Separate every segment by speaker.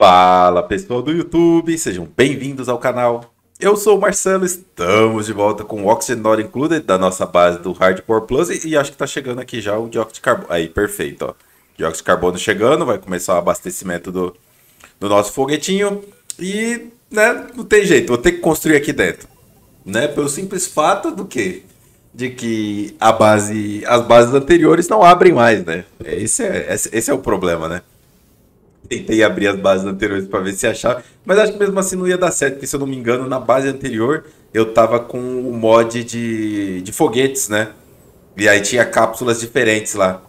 Speaker 1: Fala pessoal do YouTube, sejam bem-vindos ao canal. Eu sou o Marcelo, estamos de volta com o Oxygen Not Included da nossa base do Hardcore Plus e, acho que tá chegando aqui já o dióxido de carbono. Aí, perfeito, ó. Dióxido de carbono chegando, vai começar o abastecimento do, do nosso foguetinho e, né, não tem jeito, vou ter que construir aqui dentro. Né, pelo simples fato do que? De que a base, as bases anteriores não abrem mais, né? Esse é, esse é o problema, né? tentei abrir as bases anteriores para ver se achava, mas acho que mesmo assim não ia dar certo, porque se eu não me engano, na base anterior eu tava com o mod de, de foguetes, né? E aí tinha cápsulas diferentes lá.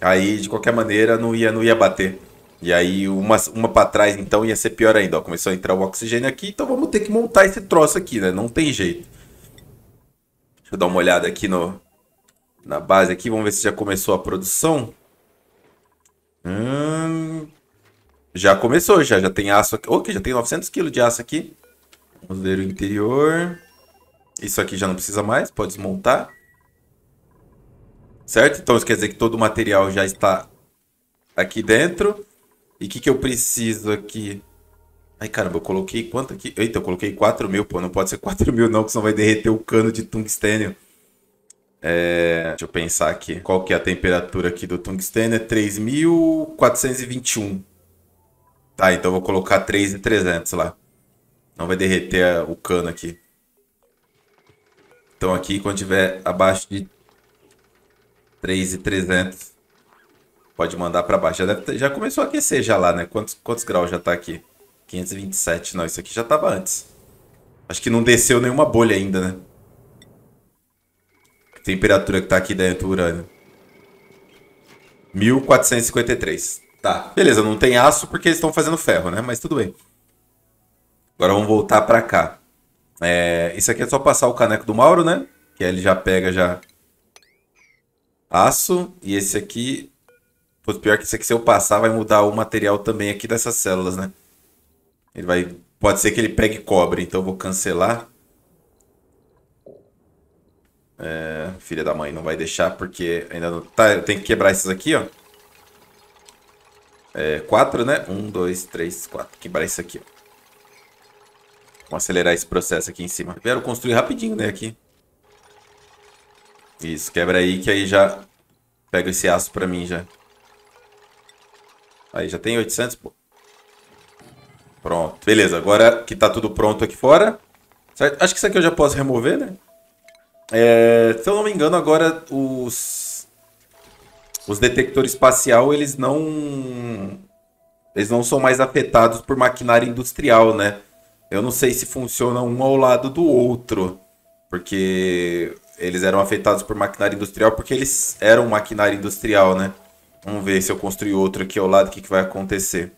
Speaker 1: Aí, de qualquer maneira, não ia, não ia bater. E aí, uma, uma para trás, então, ia ser pior ainda. Ó, começou a entrar o oxigênio aqui, então vamos ter que montar esse troço aqui, né? Não tem jeito. Deixa eu dar uma olhada aqui no, na base aqui, vamos ver se já começou a produção. Hum, já começou, já, já tem aço aqui. Ok, já tem 900 kg de aço aqui. Vamos ver o interior. Isso aqui já não precisa mais, pode desmontar. Certo? Então isso quer dizer que todo o material já está aqui dentro. E o que, que eu preciso aqui? Ai, caramba, eu coloquei quanto aqui? Eita, eu coloquei 4 mil, pô. Não pode ser 4 mil não, que senão vai derreter o cano de tungstênio. É... Deixa eu pensar aqui. Qual que é a temperatura aqui do tungstênio? É 3.421. Tá, então vou colocar 3,300 lá. Não vai derreter a, o cano aqui. Então aqui, quando tiver abaixo de 3,300, pode mandar para baixo. Já, ter, já começou a aquecer já lá, né? Quantos, quantos graus já tá aqui? 527. Não, isso aqui já tava antes. Acho que não desceu nenhuma bolha ainda, né? temperatura que tá aqui dentro do urânio. 1453. Tá, beleza, não tem aço porque eles estão fazendo ferro, né? Mas tudo bem. Agora vamos voltar para cá. É, isso aqui é só passar o caneco do Mauro, né? Que aí ele já pega já aço. E esse aqui... Pô, pior que esse aqui, se eu passar, vai mudar o material também aqui dessas células, né? Ele vai... Pode ser que ele pegue cobre, então eu vou cancelar. É, filha da mãe, não vai deixar porque ainda não... Tá, eu tenho que quebrar esses aqui, ó é, 4, né? 1, 2, 3, 4. Que parece isso aqui, ó. Vamos acelerar esse processo aqui em cima. quero construir rapidinho, né, aqui. Isso, quebra aí que aí já pega esse aço pra mim já. Aí já tem 800, pô. Pronto, beleza. Agora que tá tudo pronto aqui fora. Certo? Acho que isso aqui eu já posso remover, né? É, se eu não me engano, agora os os detectores espacial, eles não eles não são mais afetados por maquinária industrial, né? Eu não sei se funciona um ao lado do outro, porque eles eram afetados por maquinária industrial porque eles eram maquinária industrial, né? Vamos ver se eu construir outro aqui ao lado, o que, que vai acontecer.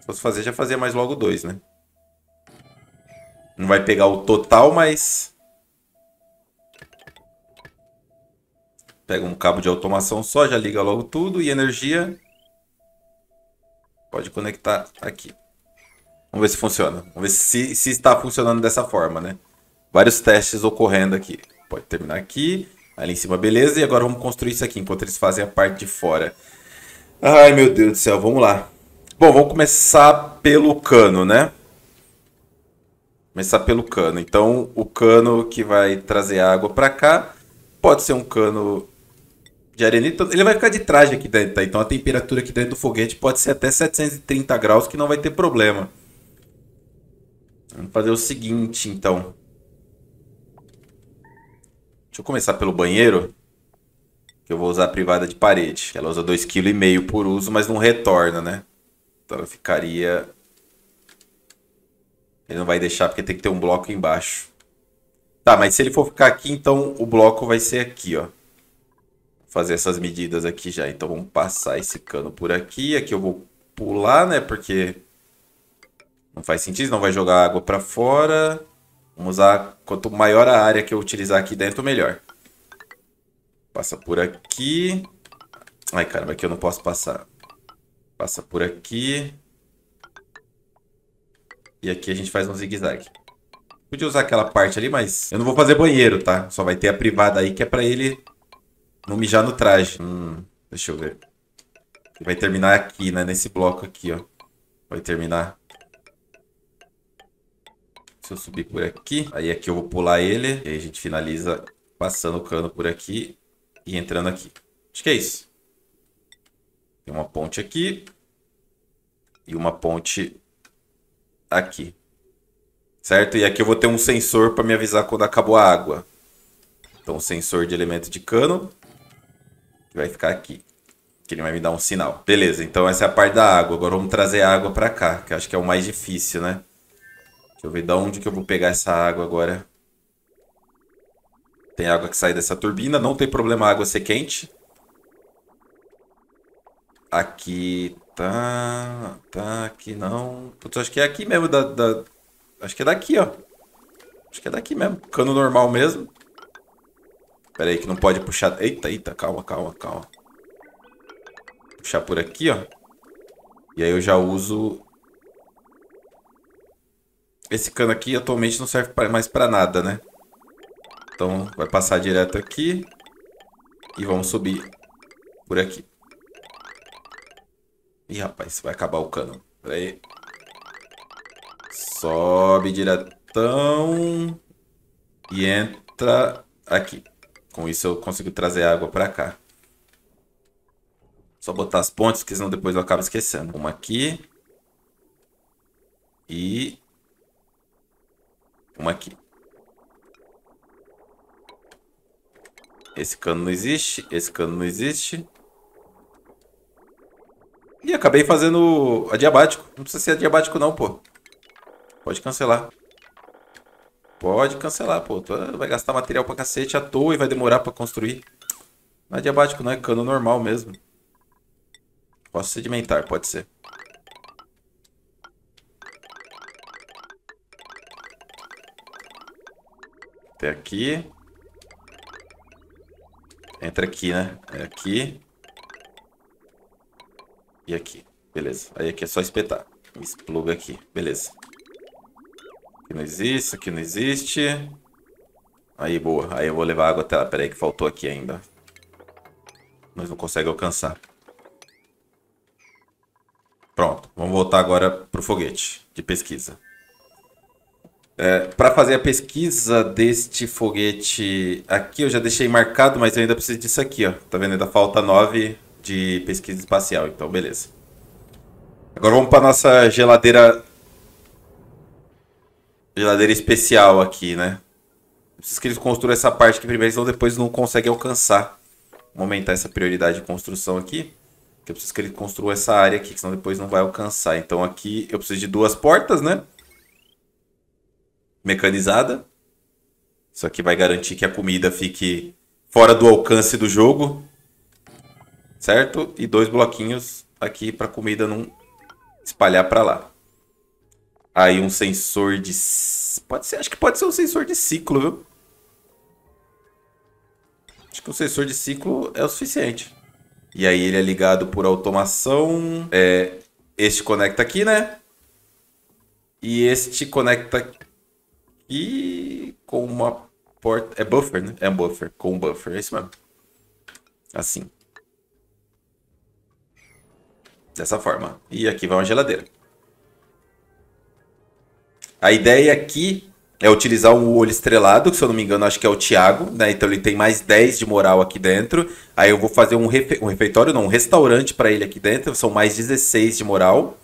Speaker 1: Se fosse fazer, já fazia mais logo dois, né? Não vai pegar o total, mas Pega um cabo de automação só, já liga logo tudo e energia. Pode conectar aqui. Vamos ver se funciona. Vamos ver se, se está funcionando dessa forma, né? Vários testes ocorrendo aqui. Pode terminar aqui. Ali em cima, beleza. E agora vamos construir isso aqui, enquanto eles fazem a parte de fora. Ai, meu Deus do céu. Vamos lá. Bom, vamos começar pelo cano, né? Começar pelo cano. Então, o cano que vai trazer água para cá pode ser um cano de arena, então, ele vai ficar de traje aqui dentro, tá? Então a temperatura aqui dentro do foguete pode ser até 730 graus, que não vai ter problema. Vamos fazer o seguinte, então. Deixa eu começar pelo banheiro, que eu vou usar a privada de parede. Ela usa 2,5 kg por uso, mas não retorna, né? Então ela ficaria... Ele não vai deixar porque tem que ter um bloco embaixo. Tá, mas se ele for ficar aqui, então o bloco vai ser aqui, ó fazer essas medidas aqui já. Então vamos passar esse cano por aqui. Aqui eu vou pular, né? Porque não faz sentido, não vai jogar água para fora. Vamos usar, quanto maior a área que eu utilizar aqui dentro, melhor. Passa por aqui. Ai, caramba, aqui eu não posso passar. Passa por aqui. E aqui a gente faz um zigue-zague. Podia usar aquela parte ali, mas eu não vou fazer banheiro, tá? Só vai ter a privada aí que é pra ele Vou mijar no traje. Hum, deixa eu ver. Vai terminar aqui, né? Nesse bloco aqui, ó. Vai terminar. Se eu subir por aqui. Aí aqui eu vou pular ele. E aí a gente finaliza passando o cano por aqui e entrando aqui. Acho que é isso. Tem uma ponte aqui. E uma ponte aqui. Certo? E aqui eu vou ter um sensor para me avisar quando acabou a água. Então, sensor de elemento de cano vai ficar aqui. Que ele vai me dar um sinal. Beleza, então essa é a parte da água. Agora vamos trazer a água pra cá, que eu acho que é o mais difícil, né? Deixa eu ver de onde que eu vou pegar essa água agora. Tem água que sai dessa turbina, não tem problema a água ser quente. Aqui tá, tá, aqui não. Putz, acho que é aqui mesmo da, da... Acho que é daqui, ó. Acho que é daqui mesmo, cano normal mesmo. Pera aí que não pode puxar... Eita, eita, calma, calma, calma. Puxar por aqui, ó. E aí eu já uso... Esse cano aqui atualmente não serve mais pra nada, né? Então vai passar direto aqui. E vamos subir por aqui. Ih, rapaz, vai acabar o cano. Pera aí. Sobe diretão. E entra aqui. Com isso eu consigo trazer água para cá. Só botar as pontes, porque senão depois eu acabo esquecendo. Uma aqui. E... Uma aqui. Esse cano não existe, esse cano não existe. E acabei fazendo adiabático. Não precisa ser adiabático não, pô. Pode cancelar. Pode cancelar, pô. Vai gastar material pra cacete à toa e vai demorar pra construir. Não é diabático, não. É cano normal mesmo. Posso sedimentar, pode ser. Até aqui. Entra aqui, né? É aqui. E aqui. Beleza. Aí aqui é só espetar. Expluga aqui. Beleza. Aqui não existe, aqui não existe. Aí, boa. Aí eu vou levar água até lá. Pera aí que faltou aqui ainda. Mas não consegue alcançar. Pronto. Vamos voltar agora pro foguete de pesquisa. É, para fazer a pesquisa deste foguete aqui, eu já deixei marcado, mas eu ainda preciso disso aqui, ó. Tá vendo? Ainda falta 9 de pesquisa espacial, então beleza. Agora vamos para nossa geladeira geladeira especial aqui, né? Preciso que eles construam essa parte aqui primeiro, senão depois não conseguem alcançar. Vou aumentar essa prioridade de construção aqui. Que eu preciso que ele construa essa área aqui, senão depois não vai alcançar. Então aqui eu preciso de duas portas, né? Mecanizada. Isso aqui vai garantir que a comida fique fora do alcance do jogo. Certo? E dois bloquinhos aqui para comida não espalhar para lá. Aí um sensor de. Pode ser, acho que pode ser um sensor de ciclo, viu? Acho que um sensor de ciclo é o suficiente. E aí ele é ligado por automação. É, este conecta aqui, né? E este conecta aqui com uma porta. É buffer, né? É um buffer. Com um buffer. É isso mesmo. Assim. Dessa forma. E aqui vai uma geladeira. A ideia aqui é utilizar o olho estrelado, que se eu não me engano acho que é o Thiago, né? Então ele tem mais 10 de moral aqui dentro. Aí eu vou fazer um, refe um refeitório, não, um restaurante para ele aqui dentro, são mais 16 de moral,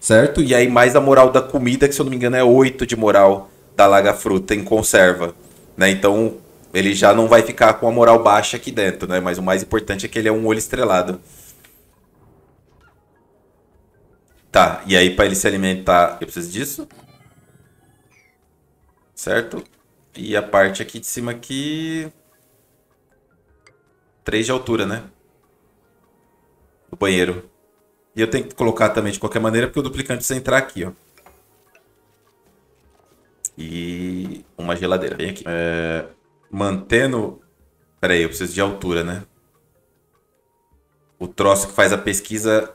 Speaker 1: certo? E aí mais a moral da comida, que se eu não me engano é 8 de moral da Laga Fruta em conserva, né? Então ele já não vai ficar com a moral baixa aqui dentro, né? Mas o mais importante é que ele é um olho estrelado. Tá, e aí para ele se alimentar, eu preciso disso? certo? E a parte aqui de cima aqui... 3 de altura, né? Do banheiro. E eu tenho que colocar também de qualquer maneira, porque o duplicante precisa entrar aqui, ó. E uma geladeira. Vem aqui. É... Mantendo... Pera aí, eu preciso de altura, né? O troço que faz a pesquisa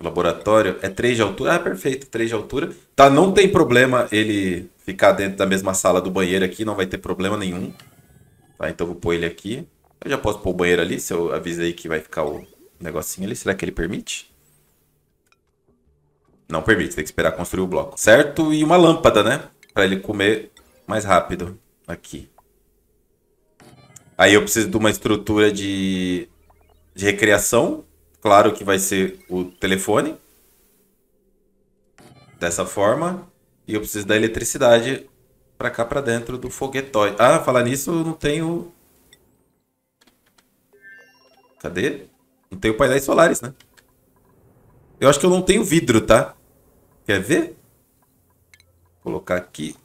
Speaker 1: laboratório é 3 de altura. Ah, perfeito, 3 de altura. Tá, não tem problema ele ficar dentro da mesma sala do banheiro aqui, não vai ter problema nenhum. Tá, então eu vou pôr ele aqui. Eu já posso pôr o banheiro ali, se eu avisei que vai ficar o negocinho ali. Será que ele permite? Não permite, tem que esperar construir o bloco. Certo? E uma lâmpada, né? Pra ele comer mais rápido. Aqui. Aí eu preciso de uma estrutura de, de recreação. Claro que vai ser o telefone. Dessa forma. E eu preciso da eletricidade para cá para dentro do foguetói. Ah, falar nisso, eu não tenho... Cadê? Não tenho painéis solares, né? Eu acho que eu não tenho vidro, tá? Quer ver? Vou colocar aqui.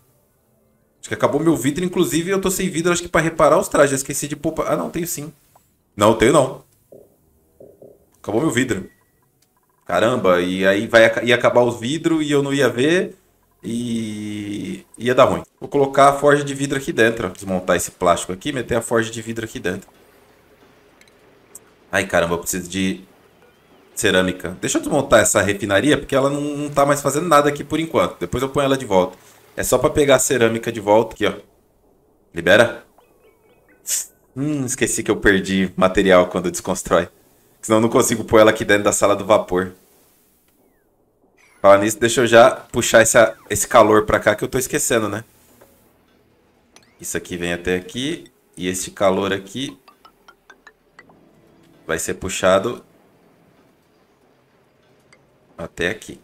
Speaker 1: Acho que acabou meu vidro, inclusive eu tô sem vidro, acho que para reparar os trajes. Esqueci de poupar. Ah, não, tenho sim. Não, tenho não acabou meu vidro. Caramba, e aí vai, ia acabar os vidros e eu não ia ver e ia dar ruim. Vou colocar a forja de vidro aqui dentro, desmontar esse plástico aqui meter a forja de vidro aqui dentro. Ai, caramba, eu preciso de cerâmica. Deixa eu desmontar essa refinaria, porque ela não, não tá mais fazendo nada aqui por enquanto. Depois eu ponho ela de volta. É só pra pegar a cerâmica de volta aqui, ó. Libera. Hum, esqueci que eu perdi material quando desconstrói. Senão eu não consigo pôr ela aqui dentro da sala do vapor. Falando nisso, deixa eu já puxar esse, esse calor pra cá que eu tô esquecendo, né? Isso aqui vem até aqui. E esse calor aqui vai ser puxado até aqui.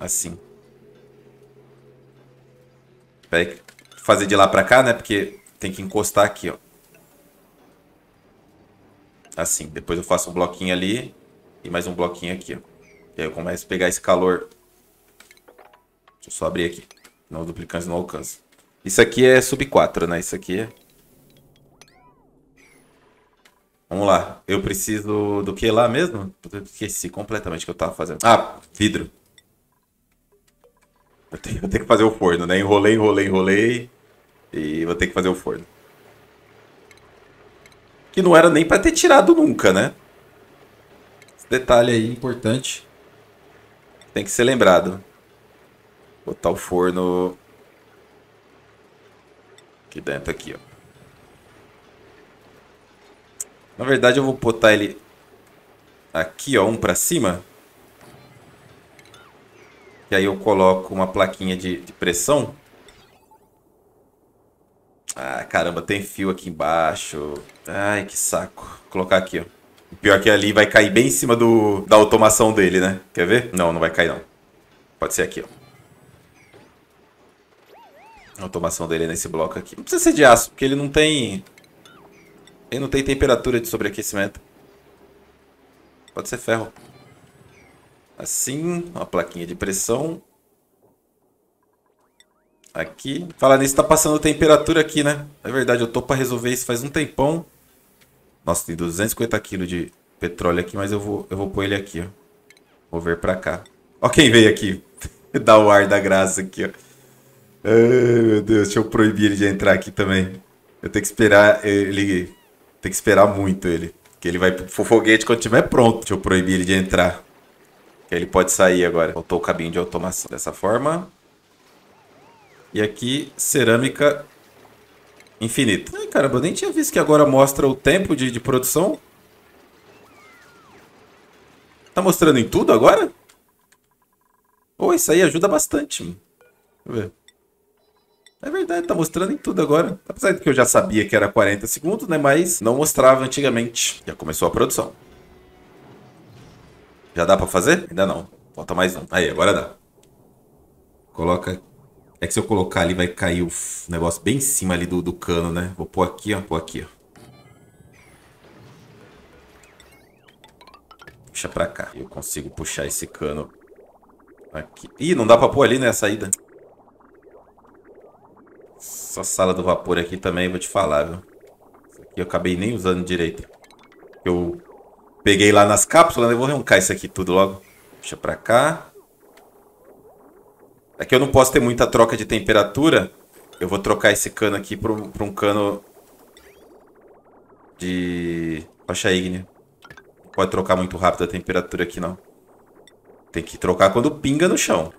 Speaker 1: Assim. Vai fazer de lá pra cá, né? Porque tem que encostar aqui, ó. Assim, depois eu faço um bloquinho ali e mais um bloquinho aqui, ó. E aí eu começo a pegar esse calor. Deixa eu só abrir aqui. Não, duplicando não alcança. Isso aqui é sub 4, né? Isso aqui é... Vamos lá. Eu preciso do que lá mesmo? Eu esqueci completamente o que eu tava fazendo. Ah, vidro. Eu tenho, eu tenho que fazer o forno, né? Enrolei, enrolei, enrolei. E vou ter que fazer o forno que não era nem para ter tirado nunca, né? Esse detalhe aí é importante tem que ser lembrado. Botar o forno aqui dentro aqui, ó. Na verdade, eu vou botar ele aqui, ó, um para cima. E aí eu coloco uma plaquinha de, de pressão caramba, tem fio aqui embaixo. Ai, que saco. Vou colocar aqui, ó. O pior é que ali vai cair bem em cima do, da automação dele, né? Quer ver? Não, não vai cair, não. Pode ser aqui, ó. A automação dele é nesse bloco aqui. Não precisa ser de aço, porque ele não tem... Ele não tem temperatura de sobreaquecimento. Pode ser ferro. Assim, uma plaquinha de pressão. Aqui. Fala nisso, tá passando temperatura aqui, né? É verdade, eu tô pra resolver isso faz um tempão. Nossa, tem 250 quilos de petróleo aqui, mas eu vou, eu vou pôr ele aqui, ó. Vou ver pra cá. Ó quem veio aqui. Dá o ar da graça aqui, ó. Ai, meu Deus, deixa eu proibir ele de entrar aqui também. Eu tenho que esperar ele... Tem que esperar muito ele. porque ele vai pro foguete quando tiver pronto. Deixa eu proibir ele de entrar. Ele pode sair agora. Faltou o cabinho de automação. Dessa forma, e aqui, cerâmica infinita. Ai, caramba, eu nem tinha visto que agora mostra o tempo de, de produção. Tá mostrando em tudo agora? Ou oh, isso aí ajuda bastante. Deixa eu ver. É verdade, tá mostrando em tudo agora. Apesar de que eu já sabia que era 40 segundos, né? Mas não mostrava antigamente. Já começou a produção. Já dá pra fazer? Ainda não. Falta mais um. Aí, agora dá. Coloca é que se eu colocar ali vai cair o negócio bem em cima ali do, do cano, né? Vou pôr aqui, ó. Pôr aqui, ó. Puxa pra cá. Eu consigo puxar esse cano aqui. Ih, não dá pra pôr ali, né? A saída. Essa sala do vapor aqui também, vou te falar, viu? Isso aqui eu acabei nem usando direito. Eu peguei lá nas cápsulas, né? Vou arrancar isso aqui tudo logo. Puxa pra cá. Aqui é eu não posso ter muita troca de temperatura. Eu vou trocar esse cano aqui para um cano de rocha ígnea. Não pode trocar muito rápido a temperatura aqui, não. Tem que trocar quando pinga no chão.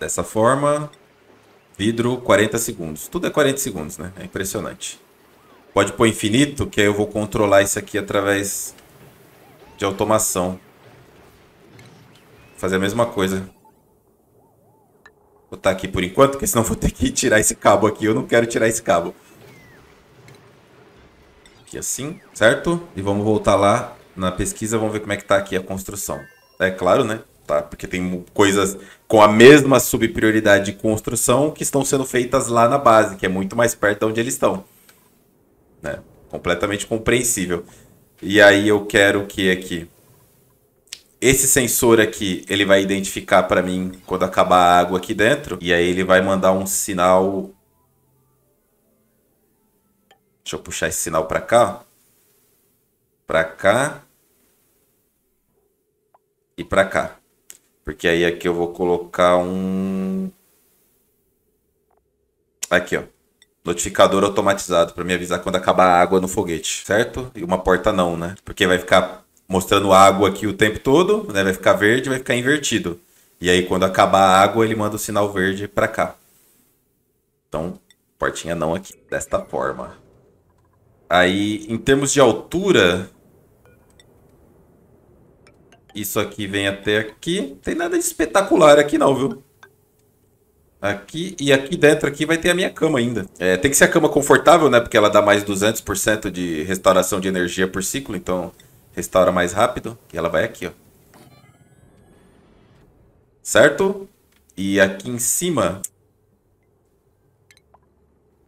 Speaker 1: Dessa forma, vidro 40 segundos. Tudo é 40 segundos, né? É impressionante. Pode pôr infinito, que aí eu vou controlar isso aqui através de automação. Fazer a mesma coisa botar tá aqui por enquanto, porque senão vou ter que tirar esse cabo aqui. Eu não quero tirar esse cabo. Aqui assim, certo? E vamos voltar lá na pesquisa, vamos ver como é que tá aqui a construção. É claro, né? Tá, porque tem coisas com a mesma subprioridade de construção que estão sendo feitas lá na base, que é muito mais perto de onde eles estão. Né? Completamente compreensível. E aí eu quero que aqui esse sensor aqui, ele vai identificar para mim quando acabar a água aqui dentro. E aí ele vai mandar um sinal... Deixa eu puxar esse sinal para cá. Para cá. E para cá. Porque aí aqui eu vou colocar um... Aqui, ó. Notificador automatizado para me avisar quando acabar a água no foguete, certo? E uma porta não, né? Porque vai ficar mostrando água aqui o tempo todo, né? Vai ficar verde, vai ficar invertido. E aí quando acabar a água, ele manda o sinal verde para cá. Então, portinha não aqui, desta forma. Aí, em termos de altura, isso aqui vem até aqui. Não tem nada de espetacular aqui não, viu? Aqui e aqui dentro aqui vai ter a minha cama ainda. É, tem que ser a cama confortável, né? Porque ela dá mais 200% de restauração de energia por ciclo, então Restaura mais rápido. E ela vai aqui, ó. Certo? E aqui em cima...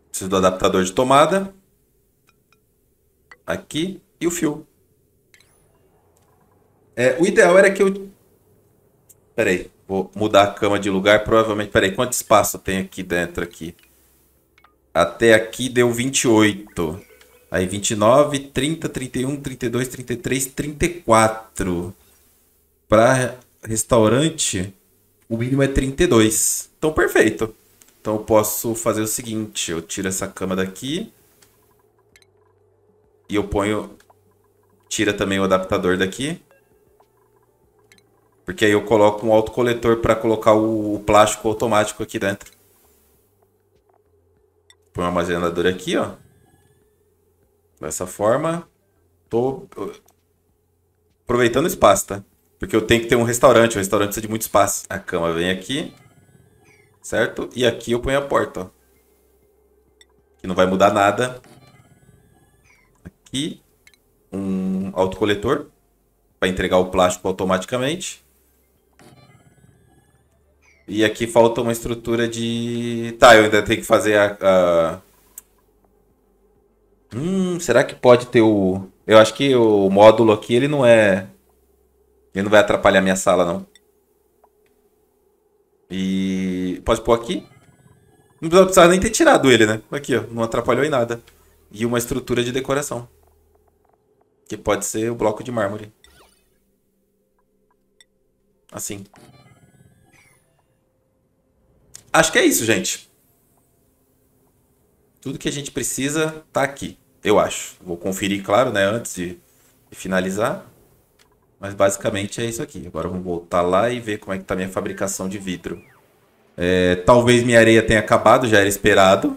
Speaker 1: Preciso do adaptador de tomada. Aqui. E o fio. É, o ideal era que eu... aí Vou mudar a cama de lugar. Provavelmente... aí quanto espaço tem aqui dentro aqui? Até aqui deu 28. Aí 29, 30, 31, 32, 33, 34. Para restaurante, o mínimo é 32. Então, perfeito. Então, eu posso fazer o seguinte. Eu tiro essa cama daqui. E eu ponho... Tira também o adaptador daqui. Porque aí eu coloco um autocoletor para colocar o plástico automático aqui dentro. Põe um armazenador aqui, ó. Dessa forma, tô aproveitando espaço, tá? Porque eu tenho que ter um restaurante, o restaurante precisa de muito espaço. A cama vem aqui, certo? E aqui eu ponho a porta, ó. Que não vai mudar nada. Aqui, um autocoletor para entregar o plástico automaticamente. E aqui falta uma estrutura de... Tá, eu ainda tenho que fazer a, a Hum, será que pode ter o. Eu acho que o módulo aqui ele não é. Ele não vai atrapalhar minha sala, não. E. Pode pôr aqui? Não precisava nem ter tirado ele, né? Aqui, ó. Não atrapalhou em nada. E uma estrutura de decoração. Que pode ser o bloco de mármore. Assim. Acho que é isso, gente. Tudo que a gente precisa tá aqui, eu acho. Vou conferir, claro, né, antes de, de finalizar. Mas basicamente é isso aqui. Agora vamos voltar lá e ver como é que tá minha fabricação de vidro. É, talvez minha areia tenha acabado, já era esperado.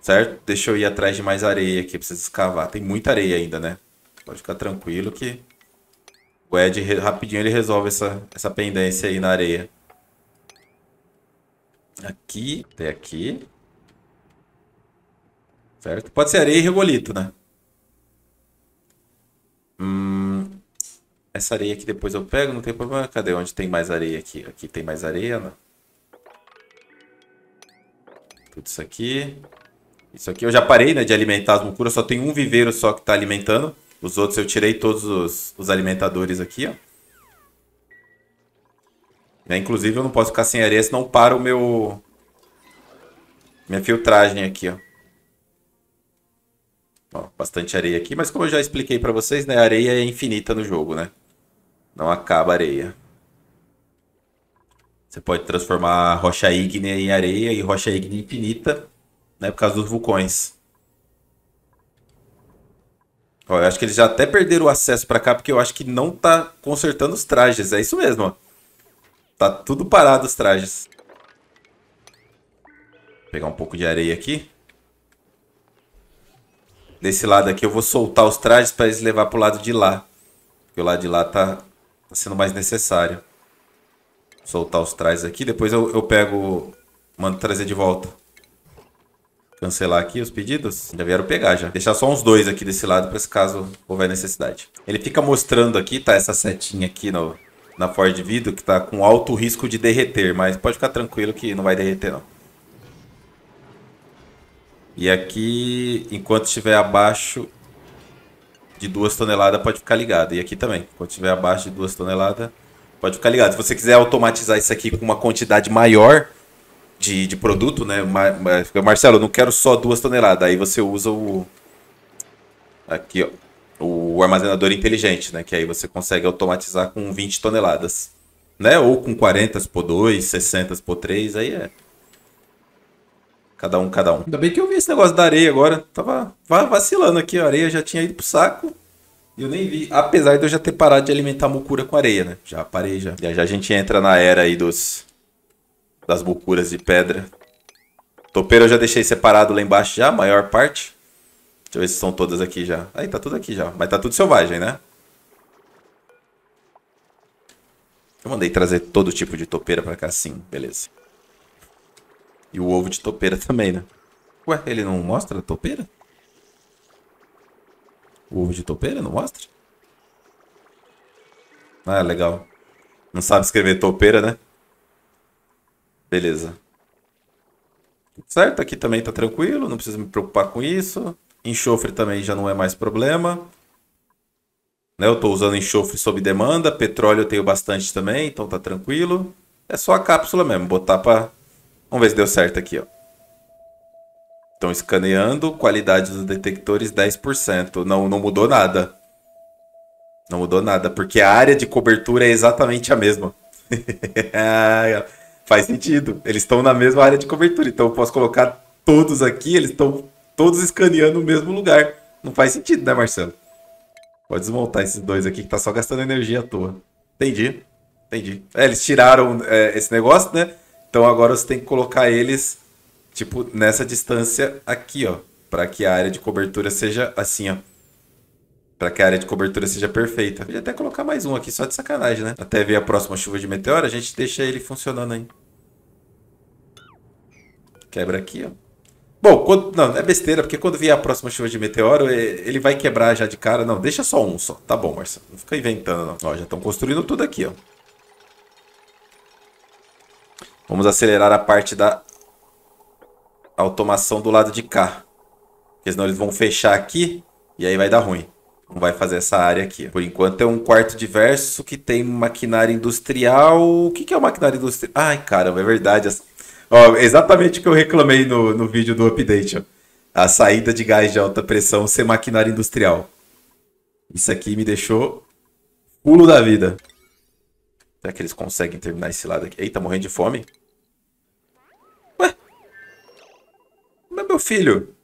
Speaker 1: Certo? Deixa eu ir atrás de mais areia aqui, preciso escavar. Tem muita areia ainda, né? Pode ficar tranquilo que o Ed rapidinho ele resolve essa, essa pendência aí na areia. Aqui, até aqui. Certo? Pode ser areia e regolito, né? Hum, essa areia aqui depois eu pego, não tem problema. Cadê? Onde tem mais areia aqui? Aqui tem mais areia, né? Tudo isso aqui. Isso aqui eu já parei, né, de alimentar as mucuras. Só tem um viveiro só que tá alimentando. Os outros eu tirei todos os, os alimentadores aqui, ó. Né, inclusive eu não posso ficar sem areia, senão para o meu... Minha filtragem aqui, ó. Ó, bastante areia aqui, mas como eu já expliquei para vocês, né? areia é infinita no jogo, né? Não acaba areia. Você pode transformar rocha ígnea em areia e rocha ígnea infinita, né? Por causa dos vulcões. Ó, eu acho que eles já até perderam o acesso para cá, porque eu acho que não tá consertando os trajes. É isso mesmo, ó. Tá tudo parado os trajes. Vou pegar um pouco de areia aqui desse lado aqui, eu vou soltar os trajes para eles levar pro lado de lá. Porque o lado de lá tá, tá sendo mais necessário. Soltar os trajes aqui, depois eu, eu pego, mando trazer de volta. Cancelar aqui os pedidos. Já vieram pegar já. Deixar só uns dois aqui desse lado para esse caso houver necessidade. Ele fica mostrando aqui, tá? Essa setinha aqui no, na Ford vidro que tá com alto risco de derreter. Mas pode ficar tranquilo que não vai derreter não. E aqui, enquanto estiver abaixo de 2 toneladas, pode ficar ligado. E aqui também, enquanto estiver abaixo de 2 toneladas, pode ficar ligado. Se você quiser automatizar isso aqui com uma quantidade maior de, de produto, né? Marcelo, eu não quero só 2 toneladas. Aí você usa o. Aqui, ó. O armazenador inteligente, né? Que aí você consegue automatizar com 20 toneladas. Né? Ou com 40 por 2, 60 por 3, aí é. Cada um, cada um. Ainda bem que eu vi esse negócio da areia agora. Tava vacilando aqui, a areia já tinha ido pro saco. E eu nem vi. Apesar de eu já ter parado de alimentar mucura com areia, né? Já parei já. Já, já a gente entra na era aí dos. Das mucuras de pedra. Topeiro eu já deixei separado lá embaixo já, a maior parte. Deixa eu ver se são todas aqui já. Aí tá tudo aqui já. Mas tá tudo selvagem, né? Eu mandei trazer todo tipo de topeira pra cá sim, beleza. E o ovo de topeira também, né? Ué, ele não mostra a topeira? O ovo de topeira não mostra? Ah, legal. Não sabe escrever topeira, né? Beleza. certo, aqui também tá tranquilo, não preciso me preocupar com isso. Enxofre também já não é mais problema. Né, eu estou usando enxofre sob demanda, petróleo eu tenho bastante também, então tá tranquilo. É só a cápsula mesmo, botar para Vamos ver se deu certo aqui, ó. Estão escaneando, qualidade dos detectores 10%. Não, não mudou nada. Não mudou nada, porque a área de cobertura é exatamente a mesma. Faz sentido. Eles estão na mesma área de cobertura, então eu posso colocar todos aqui, eles estão todos escaneando o mesmo lugar. Não faz sentido, né, Marcelo? Pode desmontar esses dois aqui que tá só gastando energia à toa. Entendi. Entendi. É, eles tiraram é, esse negócio, né? Então agora você tem que colocar eles, tipo, nessa distância aqui, ó. Para que a área de cobertura seja assim, ó. Para que a área de cobertura seja perfeita. Podia até colocar mais um aqui, só de sacanagem, né? Até ver a próxima chuva de meteoro, a gente deixa ele funcionando aí. Quebra aqui, ó. Bom, quando, não, é besteira, porque quando vier a próxima chuva de meteoro, ele vai quebrar já de cara. Não, deixa só um só. Tá bom, Marcelo. Não fica inventando, não. Ó, já estão construindo tudo aqui, ó. Vamos acelerar a parte da automação do lado de cá. Porque senão eles vão fechar aqui e aí vai dar ruim. Não vai fazer essa área aqui. Por enquanto é um quarto diverso que tem maquinária industrial. O que, é é maquinária industrial? Ai, caramba, é verdade. Ó, exatamente o que eu reclamei no, no vídeo do update. Ó. A saída de gás de alta pressão ser maquinária industrial. Isso aqui me deixou pulo da vida. Será que eles conseguem terminar esse lado aqui? Eita, morrendo de fome. Ué? Mas meu filho...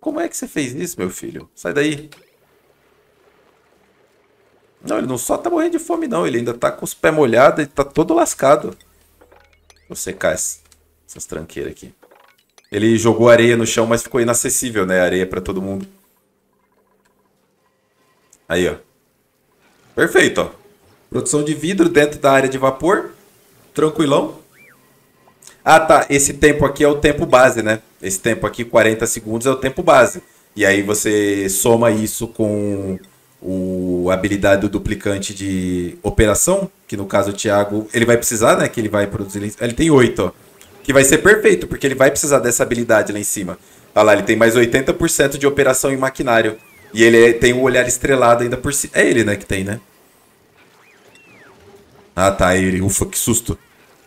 Speaker 1: Como é que você fez isso, meu filho? Sai daí. Não, ele não só tá morrendo de fome, não. Ele ainda tá com os pés molhados e tá todo lascado. Vou secar essas, essas tranqueiras aqui. Ele jogou areia no chão, mas ficou inacessível, né? Areia pra todo mundo. Aí, ó. Perfeito, ó. Produção de vidro dentro da área de vapor. Tranquilão. Ah, tá. Esse tempo aqui é o tempo base, né? Esse tempo aqui, 40 segundos, é o tempo base. E aí você soma isso com o a habilidade do duplicante de operação, que no caso o Thiago, ele vai precisar, né? Que ele vai produzir. Ele tem 8, ó. Que vai ser perfeito, porque ele vai precisar dessa habilidade lá em cima. Olha lá, ele tem mais 80% de operação em maquinário. E ele tem um olhar estrelado ainda por cima. Si... É ele, né, que tem, né? Ah, tá, é ele. Ufa, que susto.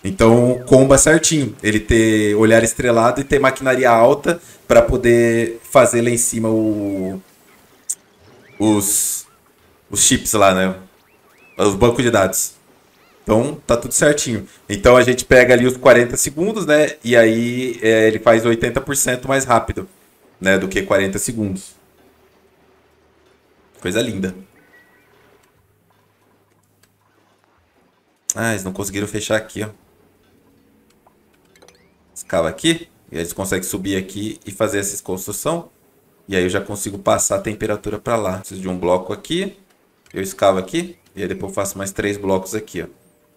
Speaker 1: Então, comba certinho. Ele ter olhar estrelado e ter maquinaria alta para poder fazer lá em cima o... Os... Os chips lá, né? Os bancos de dados. Então, tá tudo certinho. Então, a gente pega ali os 40 segundos, né? E aí, é, ele faz 80% mais rápido, né? Do que 40 segundos. Coisa linda. Ah, eles não conseguiram fechar aqui, ó. Escava aqui. E aí eles conseguem subir aqui e fazer essa construção. E aí eu já consigo passar a temperatura para lá. Preciso de um bloco aqui. Eu escavo aqui. E aí depois eu faço mais três blocos aqui, ó.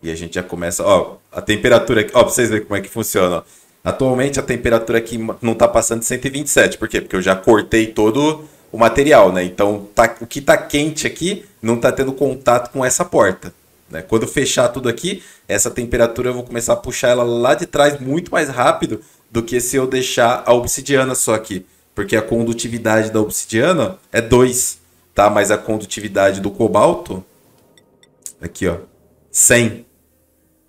Speaker 1: E a gente já começa... Ó, a temperatura aqui... Ó, pra vocês verem como é que funciona, ó. Atualmente a temperatura aqui não tá passando de 127. Por quê? Porque eu já cortei todo o material, né? Então tá, o que tá quente aqui não tá tendo contato com essa porta. Né? Quando fechar tudo aqui, essa temperatura eu vou começar a puxar ela lá de trás muito mais rápido do que se eu deixar a obsidiana só aqui. Porque a condutividade da obsidiana é 2, tá? Mas a condutividade do cobalto, aqui ó, 100.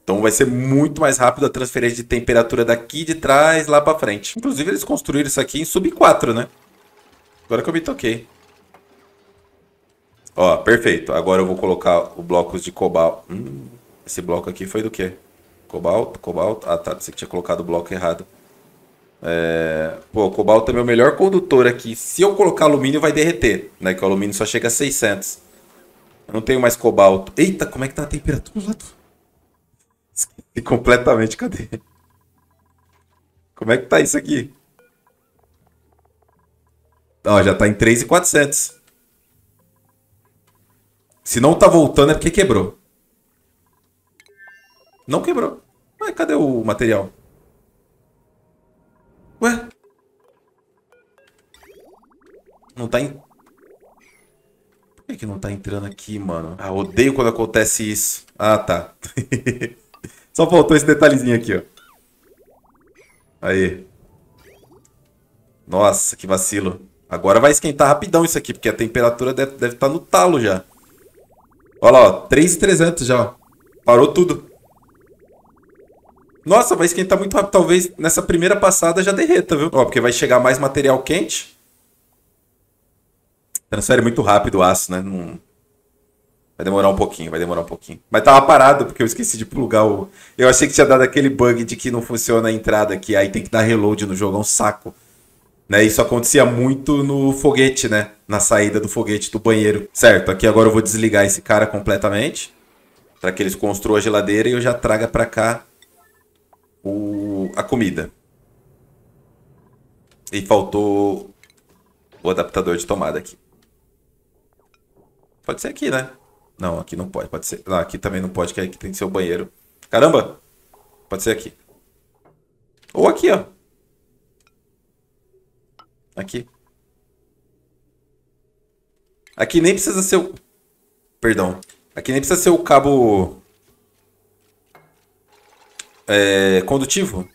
Speaker 1: Então vai ser muito mais rápido a transferência de temperatura daqui de trás lá para frente. Inclusive eles construíram isso aqui em sub 4, né? Agora que eu me toquei. Ó, perfeito. Agora eu vou colocar os blocos de cobalto. Hum, esse bloco aqui foi do quê? Cobalto, cobalto. Ah, tá. Você que tinha colocado o bloco errado. É... Pô, o cobalto é meu melhor condutor aqui. Se eu colocar alumínio, vai derreter, né? Que o alumínio só chega a 600. Eu não tenho mais cobalto. Eita, como é que tá a temperatura lá? Esqueci completamente. Cadê? Como é que tá isso aqui? Ó, já tá em 3,400. Se não tá voltando é porque quebrou. Não quebrou. Ué, cadê o material? Ué? Não tá em... Por que, que não tá entrando aqui, mano? Ah, odeio quando acontece isso. Ah, tá. Só faltou esse detalhezinho aqui, ó. Aí. Nossa, que vacilo. Agora vai esquentar rapidão isso aqui, porque a temperatura deve estar tá no talo já. Olha lá, ó, 3,300 já, Parou tudo. Nossa, vai esquentar muito rápido. Talvez nessa primeira passada já derreta, viu? Ó, porque vai chegar mais material quente. Transfere muito rápido o aço, né? Não... Vai demorar um pouquinho, vai demorar um pouquinho. Mas tava parado, porque eu esqueci de plugar o... Eu achei que tinha dado aquele bug de que não funciona a entrada aqui. Aí tem que dar reload no jogo, é um saco. Né? Isso acontecia muito no foguete, né? Na saída do foguete do banheiro. Certo, aqui agora eu vou desligar esse cara completamente. Para que eles construam a geladeira e eu já traga para cá o... a comida. E faltou o adaptador de tomada aqui. Pode ser aqui, né? Não, aqui não pode. Pode ser. Não, aqui também não pode, que é aqui tem que ser o banheiro. Caramba! Pode ser aqui. Ou aqui, ó. Aqui. Aqui nem precisa ser o... Perdão. Aqui nem precisa ser o cabo... É, condutivo.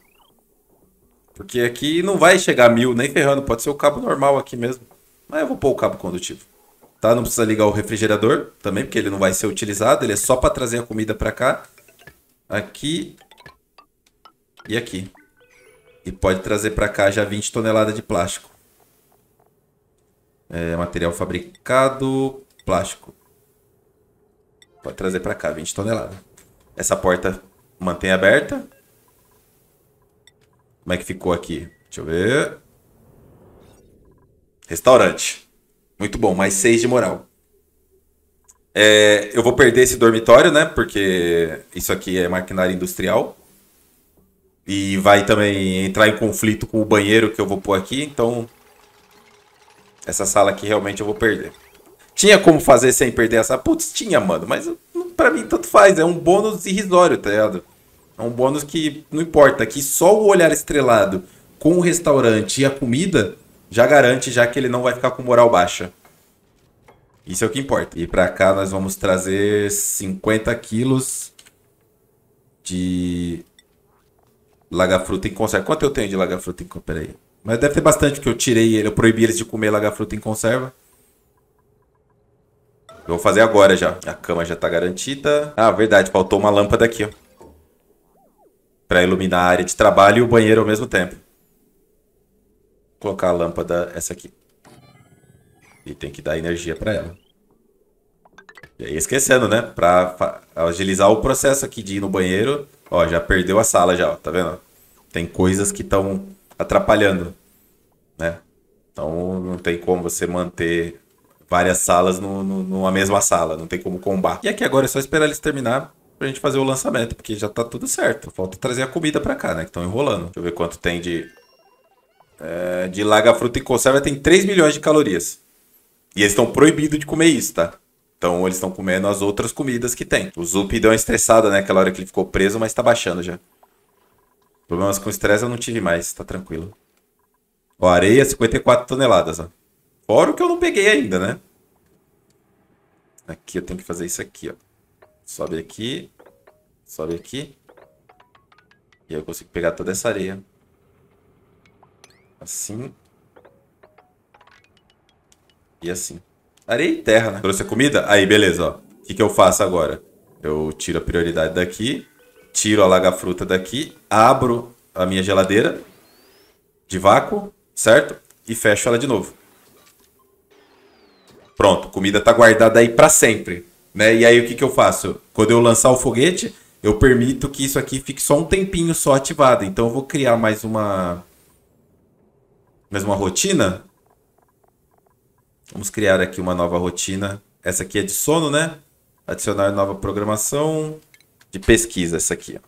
Speaker 1: Porque aqui não vai chegar mil, nem ferrando. Pode ser o cabo normal aqui mesmo. Mas eu vou pôr o cabo condutivo. Tá? Não precisa ligar o refrigerador também, porque ele não vai ser utilizado. Ele é só para trazer a comida para cá. Aqui. E aqui. E pode trazer para cá já 20 toneladas de plástico. É, material fabricado, plástico. Pode trazer para cá, 20 toneladas. Essa porta mantém aberta. Como é que ficou aqui? Deixa eu ver. Restaurante. Muito bom, mais 6 de moral. É, eu vou perder esse dormitório, né? Porque isso aqui é maquinária industrial. E vai também entrar em conflito com o banheiro que eu vou pôr aqui. Então, essa sala aqui realmente eu vou perder. Tinha como fazer sem perder essa... Putz, tinha, mano. Mas hum, pra mim tanto faz. É um bônus irrisório, tá ligado? É um bônus que não importa. Que só o olhar estrelado com o restaurante e a comida já garante já que ele não vai ficar com moral baixa. Isso é o que importa. E pra cá nós vamos trazer 50 quilos de laga fruta em conserva. Quanto eu tenho de laga fruta em conserva? Peraí. Mas deve ter bastante que eu tirei ele. Eu proibi eles de comer lagarfruta em conserva. Eu vou fazer agora já. A cama já tá garantida. Ah, verdade. Faltou uma lâmpada aqui, ó. Pra iluminar a área de trabalho e o banheiro ao mesmo tempo. Vou colocar a lâmpada essa aqui. E tem que dar energia pra ela. E aí, esquecendo, né? Pra agilizar o processo aqui de ir no banheiro. Ó, já perdeu a sala já, ó. Tá vendo? Tem coisas que estão atrapalhando né? Então não tem como você manter várias salas no, no, numa mesma sala, não tem como combar. E aqui agora é só esperar eles terminar pra gente fazer o lançamento, porque já tá tudo certo. Falta trazer a comida pra cá, né? Que estão enrolando. Deixa eu ver quanto tem de. É, de laga, fruta e conserva tem 3 milhões de calorias. E eles estão proibidos de comer isso, tá? Então eles estão comendo as outras comidas que tem. O Zup deu uma estressada, né? Aquela hora que ele ficou preso, mas tá baixando já. Problemas com estresse eu não tive mais, tá tranquilo. Ó, areia, 54 toneladas. Ó. Fora o que eu não peguei ainda, né? Aqui eu tenho que fazer isso aqui, ó. Sobe aqui. Sobe aqui. E aí eu consigo pegar toda essa areia. Assim. E assim. Areia e terra, né? Trouxe a comida? Aí, beleza, ó. O que, que eu faço agora? Eu tiro a prioridade daqui. Tiro a laga-fruta daqui. Abro a minha geladeira de vácuo certo? E fecho ela de novo. Pronto, comida tá guardada aí para sempre, né? E aí o que, que eu faço? Quando eu lançar o foguete, eu permito que isso aqui fique só um tempinho só ativado. Então eu vou criar mais uma mais uma rotina. Vamos criar aqui uma nova rotina. Essa aqui é de sono, né? Adicionar nova programação de pesquisa, essa aqui. Ó.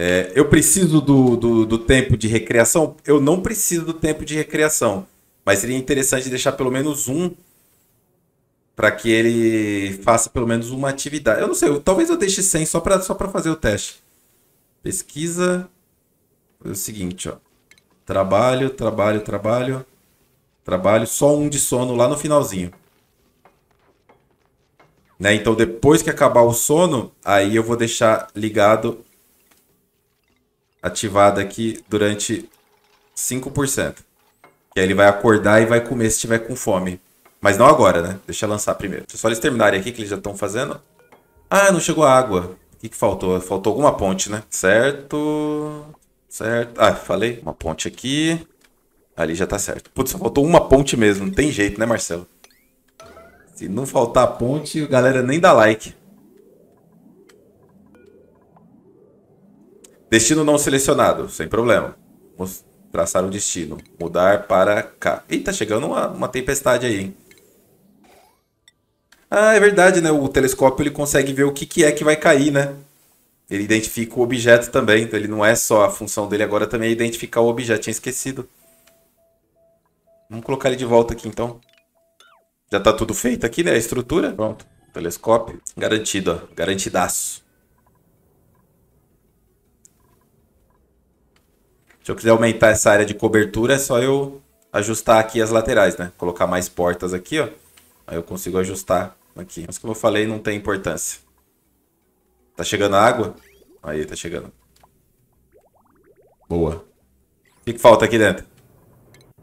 Speaker 1: É, eu preciso do, do, do, tempo de recreação? Eu não preciso do tempo de recreação. Mas seria interessante deixar pelo menos um para que ele faça pelo menos uma atividade. Eu não sei, eu, talvez eu deixe 100 só para só fazer o teste. Pesquisa. É o seguinte, ó. Trabalho, trabalho, trabalho. Trabalho, só um de sono lá no finalzinho. Né? Então, depois que acabar o sono, aí eu vou deixar ligado ativada aqui durante 5%. Que aí ele vai acordar e vai comer se tiver com fome. Mas não agora, né? Deixa eu lançar primeiro. Deixa só eles terminarem aqui que eles já estão fazendo. Ah, não chegou a água. O que, que faltou? Faltou alguma ponte, né? Certo. Certo. Ah, falei. Uma ponte aqui. Ali já tá certo. Putz, só faltou uma ponte mesmo. Não tem jeito, né, Marcelo? Se não faltar ponte, a galera nem dá like. Destino não selecionado, sem problema. Vamos traçar o destino. Mudar para cá. Eita, tá chegando uma, uma tempestade aí, hein? Ah, é verdade, né? O telescópio ele consegue ver o que, que é que vai cair, né? Ele identifica o objeto também. Então ele não é só a função dele agora também é identificar o objeto. Tinha esquecido. Vamos colocar ele de volta aqui então. Já tá tudo feito aqui, né? A estrutura. Pronto. Telescópio. Garantido, ó. Garantidaço. Se eu quiser aumentar essa área de cobertura, é só eu ajustar aqui as laterais, né? Colocar mais portas aqui, ó. Aí eu consigo ajustar aqui. Mas como eu falei, não tem importância. Tá chegando água? Aí, tá chegando. Boa. O que, que falta aqui dentro?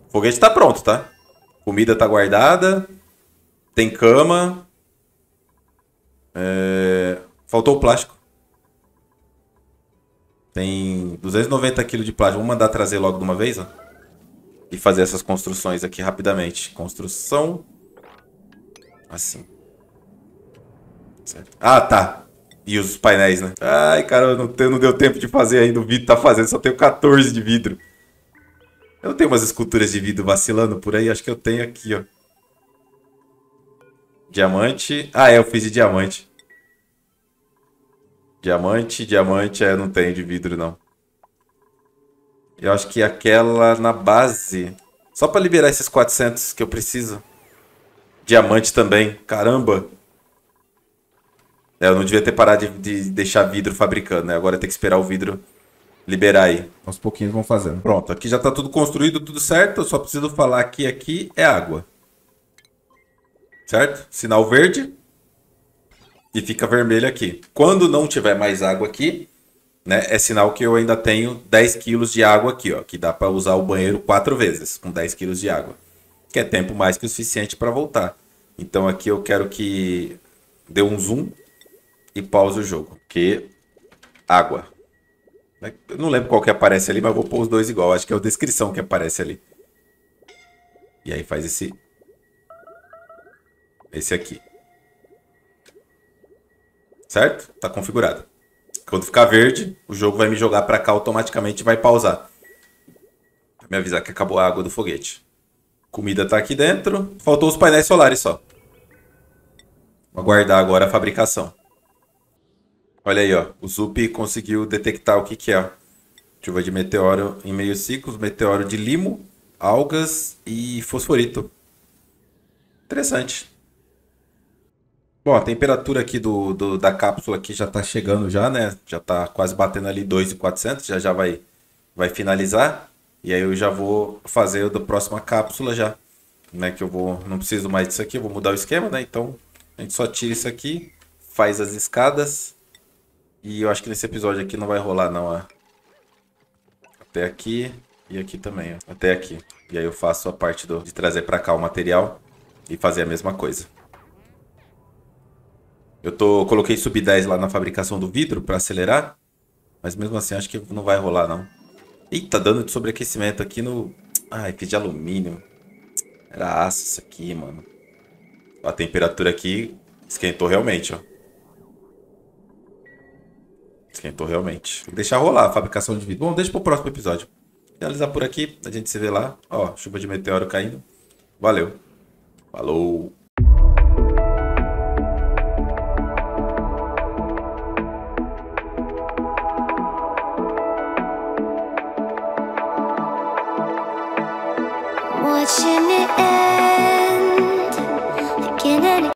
Speaker 1: O foguete tá pronto, tá? Comida tá guardada. Tem cama. É... Faltou o plástico. Tem 290 quilos de plástico. Vou mandar trazer logo de uma vez, ó. E fazer essas construções aqui rapidamente. Construção. Assim. Certo. Ah, tá. E os painéis, né? Ai, cara, não, não deu tempo de fazer ainda. O vidro tá fazendo, só tenho 14 de vidro. Eu não tenho umas esculturas de vidro vacilando por aí? Acho que eu tenho aqui, ó. Diamante. Ah, é, eu fiz de diamante. Diamante, diamante, é, não tem de vidro, não. Eu acho que aquela na base. Só pra liberar esses 400 que eu preciso. Diamante também. Caramba. É, eu não devia ter parado de, de deixar vidro fabricando, né? Agora tem que esperar o vidro liberar aí. Aos pouquinhos vão fazendo. Pronto, aqui já tá tudo construído, tudo certo. Eu só preciso falar que aqui é água. Certo? Sinal verde e fica vermelho aqui. Quando não tiver mais água aqui, né, é sinal que eu ainda tenho 10 quilos de água aqui, ó, que dá para usar o banheiro quatro vezes com 10 quilos de água, que é tempo mais que o suficiente para voltar. Então aqui eu quero que dê um zoom e pause o jogo, que água. Eu não lembro qual que aparece ali, mas vou pôr os dois igual. Acho que é a descrição que aparece ali. E aí faz esse... Esse aqui certo? Está configurado Quando ficar verde, o jogo vai me jogar para cá automaticamente e vai pausar. Pra me avisar que acabou a água do foguete. Comida está aqui dentro. Faltou os painéis solares só. Vou aguardar agora a fabricação. Olha aí, ó. O Zup conseguiu detectar o que, que é. Chuva de meteoro em meio ciclos, meteoro de limo, algas e fosforito. Interessante. Bom, a temperatura aqui do, do da cápsula aqui já está chegando já, né? Já está quase batendo ali 2,400, já já vai, vai finalizar. E aí eu já vou fazer da próxima cápsula já, né? Que eu vou, não preciso mais disso aqui, eu vou mudar o esquema, né? Então a gente só tira isso aqui, faz as escadas. E eu acho que nesse episódio aqui não vai rolar não, ó. Até aqui e aqui também, ó. Até aqui. E aí eu faço a parte do, de trazer para cá o material e fazer a mesma coisa. Eu tô, coloquei sub-10 lá na fabricação do vidro para acelerar. Mas mesmo assim, acho que não vai rolar, não. Eita, tá dano de sobreaquecimento aqui no... Ai, fiz de alumínio. Era aço isso aqui, mano. A temperatura aqui esquentou realmente, ó. Esquentou realmente. Vou deixar rolar a fabricação de vidro. Bom, deixa pro próximo episódio. Finalizar por aqui. A gente se vê lá. Ó, chuva de meteoro caindo. Valeu. Falou.